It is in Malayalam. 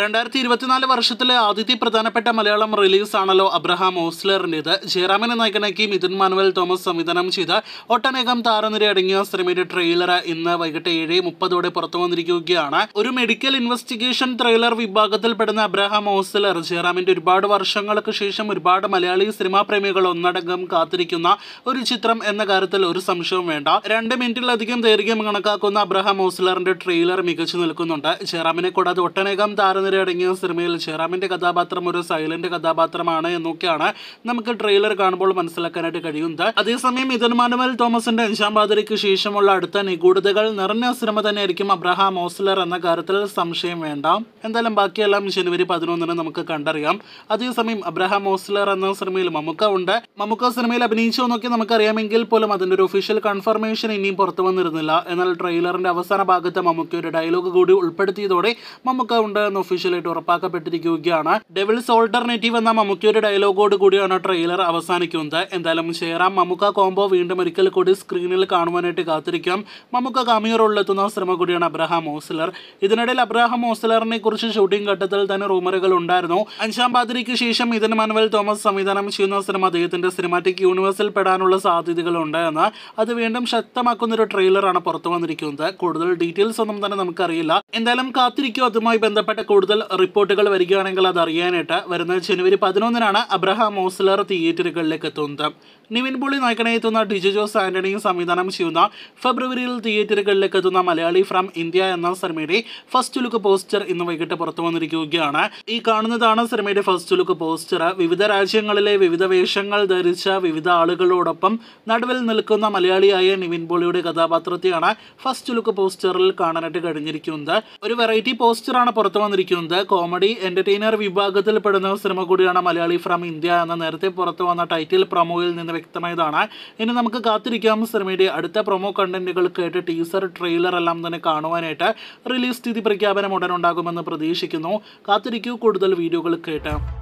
രണ്ടായിരത്തി ഇരുപത്തിനാല് വർഷത്തിലെ ആദ്യത്തെ പ്രധാനപ്പെട്ട മലയാളം റിലീസ് ആണല്ലോ അബ്രഹാം ഓസ്ലറിൻ്റെത് ജയറാമിനെ നായകനാക്കി മിഥുൻ മാനുവൽ തോമസ് സംവിധാനം ചെയ്ത ഒട്ടനേകം താരനിര അടങ്ങിയ സിനിമയുടെ ട്രെയിലർ ഇന്ന് വൈകിട്ട് ഏഴ് മുപ്പതോടെ പുറത്തു വന്നിരിക്കുകയാണ് ഒരു മെഡിക്കൽ ഇൻവെസ്റ്റിഗേഷൻ ട്രെയിലർ വിഭാഗത്തിൽപ്പെടുന്ന അബ്രഹാം ഓസ്ലർ ജയറാമിൻ്റെ ഒരുപാട് വർഷങ്ങൾക്ക് ശേഷം ഒരുപാട് മലയാളി സിനിമാ പ്രേമികൾ ഒന്നടങ്കം കാത്തിരിക്കുന്ന ഒരു ചിത്രം എന്ന കാര്യത്തിൽ ഒരു സംശയവും വേണ്ട രണ്ട് മിനിറ്റിലധികം ദൈർഘ്യം കണക്കാക്കുന്ന അബ്രഹാം ഓസ്ലറിൻ്റെ ട്രെയിലർ മികച്ചു നിൽക്കുന്നുണ്ട് ജയറാമിനെ കൂടാതെ ഒട്ടനേകം താര ചിത്രനിരയടങ്ങിയ സിനിമയിൽ ജയറാമിൻ്റെ കഥാപാത്രം ഒരു സൈലന്റ് കഥാപാത്രമാണ് എന്നൊക്കെയാണ് നമുക്ക് ട്രെയിലർ കാണുമ്പോൾ മനസ്സിലാക്കാനായിട്ട് കഴിയുന്നത് അതേസമയം മാനുവൽ തോമസിന്റെ അഞ്ചാം പാതിരയ്ക്ക് ശേഷമുള്ള അടുത്ത നിഗൂഢതകൾ നിറഞ്ഞ സിനിമ തന്നെയായിരിക്കും അബ്രഹാം ഓസ്ലർ എന്ന കാര്യത്തിൽ സംശയം വേണ്ട എന്തായാലും ബാക്കിയെല്ലാം ജനുവരി പതിനൊന്നിന് നമുക്ക് കണ്ടറിയാം അതേസമയം അബ്രഹാം ഓസ്ലർ എന്ന സിനിമയിൽ മമുക്ക ഉണ്ട് മമുക്ക സിനിമയിൽ അഭിനയിച്ചു എന്നൊക്കെ നമുക്കറിയാമെങ്കിൽ പോലും അതിൻ്റെ ഒരു ഒഫീഷ്യൽ കൺഫർമേഷൻ ഇനിയും പുറത്തു വന്നിരുന്നില്ല എന്നാൽ ട്രെയിലറിന്റെ അവസാന ഭാഗത്ത് മമുക്കയുടെ ഡയലോഗ് കൂടി ഉൾപ്പെടുത്തിയതോടെ മമുക്ക ഉണ്ട് ഒഫീഷ്യലായിട്ട് ഉറപ്പാക്കപ്പെട്ടിരിക്കുകയാണ് ഡെവിൾസ് ഓൾട്ടർനേറ്റീവ് എന്ന മമ്മൂക്കിയുടെ ഡയലോഗോട് കൂടിയാണ് ട്രെയിലർ അവസാനിക്കുന്നത് എന്തായാലും ഷെയറാം മമ്മൂക്ക കോംബോ വീണ്ടും ഒരിക്കൽ കൂടി സ്ക്രീനിൽ കാണുവാനായിട്ട് കാത്തിരിക്കാം മമ്മൂക്ക കാമിയോ റോളിലെത്തുന്ന ശ്രമം കൂടിയാണ് അബ്രഹാം ഓസ്ലർ ഇതിനിടയിൽ അബ്രഹാം ഓസ്ലറിനെ കുറിച്ച് ഷൂട്ടിംഗ് ഘട്ടത്തിൽ തന്നെ റൂമറുകൾ ഉണ്ടായിരുന്നു അഞ്ചാം പാതിരിക്ക് ശേഷം ഇതിന് മനുവൽ തോമസ് സംവിധാനം ചെയ്യുന്ന സിനിമ അദ്ദേഹത്തിന്റെ സിനിമാറ്റിക് യൂണിവേഴ്സിൽ പെടാനുള്ള സാധ്യതകൾ എന്ന് അത് വീണ്ടും ശക്തമാക്കുന്ന ഒരു ട്രെയിലറാണ് പുറത്തു വന്നിരിക്കുന്നത് കൂടുതൽ ഡീറ്റെയിൽസ് ഒന്നും തന്നെ നമുക്കറിയില്ല എന്തായാലും കാത്തിരിക്കും അതുമായി ബന്ധപ്പെട്ട കൂടുതൽ റിപ്പോർട്ടുകൾ വരികയാണെങ്കിൽ അത് അറിയാനായിട്ട് വരുന്ന ജനുവരി പതിനൊന്നിനാണ് അബ്രഹാം മോസ്ലർ തിയേറ്ററുകളിലേക്ക് എത്തുന്നത് നിവിൻ പുള്ളി നായകനെ എത്തുന്ന ഡിജു ജോസ് ആന്റണിയും സംവിധാനം ചെയ്യുന്ന ഫെബ്രുവരിയിൽ തിയേറ്ററുകളിലേക്ക് എത്തുന്ന മലയാളി ഫ്രം ഇന്ത്യ എന്ന സിനിമയുടെ ഫസ്റ്റ് ലുക്ക് പോസ്റ്റർ ഇന്ന് വൈകിട്ട് പുറത്തു വന്നിരിക്കുകയാണ് ഈ കാണുന്നതാണ് സിനിമയുടെ ഫസ്റ്റ് ലുക്ക് പോസ്റ്റർ വിവിധ രാജ്യങ്ങളിലെ വിവിധ വേഷങ്ങൾ ധരിച്ച വിവിധ ആളുകളോടൊപ്പം നടുവിൽ നിൽക്കുന്ന മലയാളിയായ നിവിൻ പുള്ളിയുടെ കഥാപാത്രത്തെയാണ് ഫസ്റ്റ് ലുക്ക് പോസ്റ്ററിൽ കാണാനായിട്ട് കഴിഞ്ഞിരിക്കുന്നത് ഒരു വെറൈറ്റി പോസ്റ്ററാണ് പുറത്തു വന്നിരിക്കുന്നത് കാണിക്കുന്നത് കോമഡി എൻ്റർടൈനർ വിഭാഗത്തിൽ പെടുന്ന സിനിമ കൂടിയാണ് മലയാളി ഫ്രം ഇന്ത്യ എന്ന നേരത്തെ പുറത്തു വന്ന ടൈറ്റിൽ പ്രൊമോയിൽ നിന്ന് വ്യക്തമായതാണ് ഇനി നമുക്ക് കാത്തിരിക്കാം സിനിമയുടെ അടുത്ത പ്രൊമോ കണ്ടന്റുകൾ കേട്ട് ടീസർ ട്രെയിലർ എല്ലാം തന്നെ കാണുവാനായിട്ട് റിലീസ് സ്ഥിതി പ്രഖ്യാപനം ഉടൻ ഉണ്ടാകുമെന്ന് പ്രതീക്ഷിക്കുന്നു കാത്തിരിക്കൂ കൂടുതൽ വീഡിയോകൾ കേട്ട്